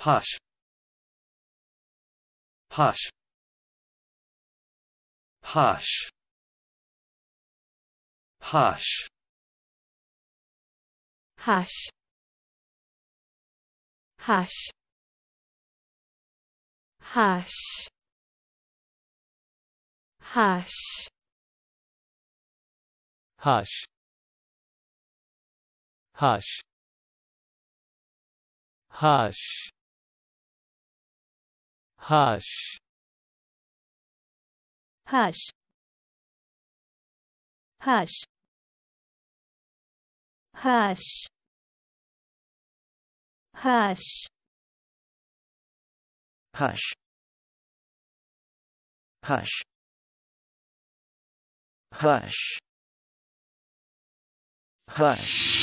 Hush. Hush. Hush. Hush. Hush. Hush. Hush. Hush. Hush. Hush. Hush. Hush. Hush. Hush. Hush. Hush. Hush. Hush. Hush. Hush.